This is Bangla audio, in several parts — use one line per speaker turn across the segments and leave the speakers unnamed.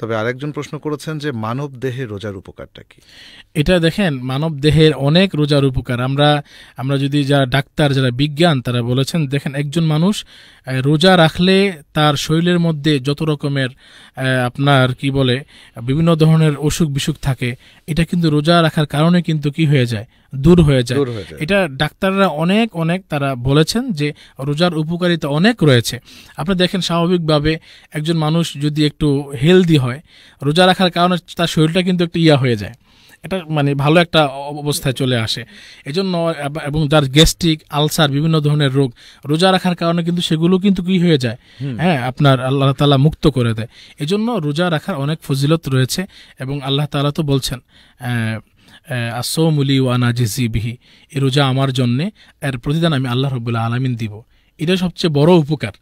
তবে আরেকজন প্রশ্ন করেছেন যে মানব দেহে রোজার উপকারটা কি এটা দেখেন মানব দেহের অনেক রোজার উপকার আমরা আমরা যদি যারা ডাক্তার যারা বিজ্ঞান তারা বলেছেন দেখেন একজন মানুষ রোজা রাখলে তার শরীরের মধ্যে যত রকমের আপনার কি বলে বিভিন্ন ধরনের অসুখ বিসুখ থাকে এটা কিন্তু রোজা রাখার কারণে কিন্তু কি হয়ে যায় দূর হয়ে যায় এটা ডাক্তাররা অনেক অনেক তারা বলেছেন যে রোজার উপকারিতা অনেক রয়েছে আপনি দেখেন স্বাভাবিকভাবে একজন মানুষ যদি একটু হেলদি হয় রোজা রাখার কারণে তার শরীরটা কিন্তু একটু ইয়া হয়ে যায় এটা মানে ভালো একটা অবস্থায় চলে আসে এজন্য এবং যার গ্যাস্ট্রিক আলসার বিভিন্ন ধরনের রোগ রোজা রাখার কারণে কিন্তু সেগুলো কিন্তু কি হয়ে যায় হ্যাঁ আপনার আল্লাহ তালা মুক্ত করে দেয় এজন্য রোজা রাখার অনেক ফজিলত রয়েছে এবং আল্লাহ তালা তো বলছেন আসৌমুলি ও আনাজিজি বিহি এ রোজা আমার জন্যে এর প্রতিদান আমি আল্লাহ রবুল্লা আলমিন দিব এটা সবচেয়ে বড় উপকার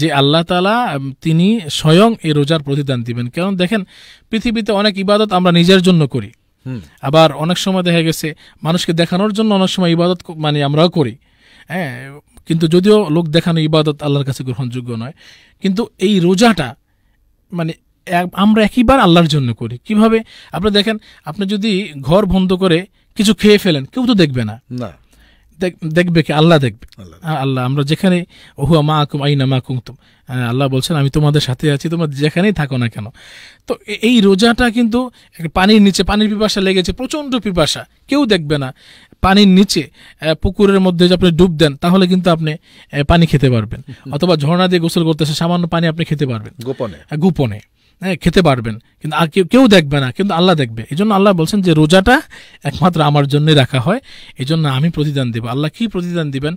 যে আল্লাহ তালা তিনি স্বয়ং এই রোজার প্রতিদান দিবেন কারণ দেখেন পৃথিবীতে অনেক ইবাদত আমরা নিজের জন্য করি আবার অনেক সময় দেখা গেছে মানুষকে দেখানোর জন্য অনেক সময় ইবাদত মানে আমরাও করি হ্যাঁ কিন্তু যদিও লোক দেখানো ইবাদত আল্লাহর কাছে গ্রহণযোগ্য নয় কিন্তু এই রোজাটা মানে আমরা একইবার আল্লাহর জন্য করি কিভাবে আপনি দেখেন আপনি যদি ঘর বন্ধ করে কিছু খেয়ে ফেলেন কেউ তো দেখবে না না দেখবে কি আল্লাহ দেখবে আল্লাহ আমরা যেখানে ওহুয়া মা আকুম আইনা মা কুমতুম আল্লাহ বলছেন আমি তোমাদের সাথে আছি তোমরা যেখানেই থাকো না কেন তো এই রোজাটা কিন্তু পানির নিচে পানির পিপাসা লেগেছে প্রচণ্ড পিপাসা কেউ দেখবে না পানির নিচে পুকুরের মধ্যে যদি আপনি ডুব দেন তাহলে কিন্তু আপনি পানি খেতে পারবেন অথবা ঝর্ণা দিয়ে গোসল করতেছে সামান্য পানি আপনি খেতে পারবেন গোপনে গোপনে হ্যাঁ খেতে পারবেন কিন্তু আর কেউ কেউ দেখবে না কিন্তু আল্লাহ দেখবে এই জন্য আল্লাহ বলছেন যে রোজাটা একমাত্র আমার জন্য রাখা হয় এই জন্য আমি প্রতিদান দেব আল্লাহ কি প্রতিদান দিবেন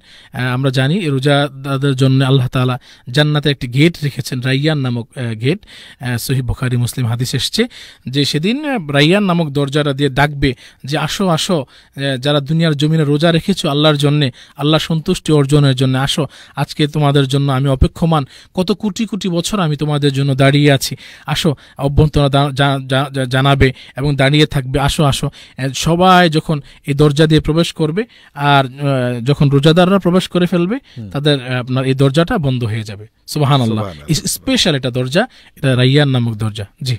আমরা জানি রোজাদাদের জন্য আল্লাহ তালা জান্নাতে একটি গেট রেখেছেন রাইয়ান নামক গেট সহি বখারি মুসলিম হাদিস এসছে যে সেদিন রাইয়ান নামক দরজাটা দিয়ে ডাকবে যে আসো আসো যারা দুনিয়ার জমিনে রোজা রেখেছো আল্লাহর জন্যে আল্লাহ সন্তুষ্টি অর্জনের জন্য আসো আজকে তোমাদের জন্য আমি অপেক্ষমান কত কোটি কোটি বছর আমি তোমাদের জন্য দাঁড়িয়ে আছি আসো অভ্যন্তরা জানাবে এবং দাঁড়িয়ে থাকবে আসো আসো সবাই যখন এই দরজা দিয়ে প্রবেশ করবে আর যখন রোজাদাররা প্রবেশ করে ফেলবে তাদের আপনার এই দরজাটা বন্ধ হয়ে যাবে সুবাহান আল্লাহ স্পেশাল এটা দরজা এটা রাইয়ার নামক দরজা জি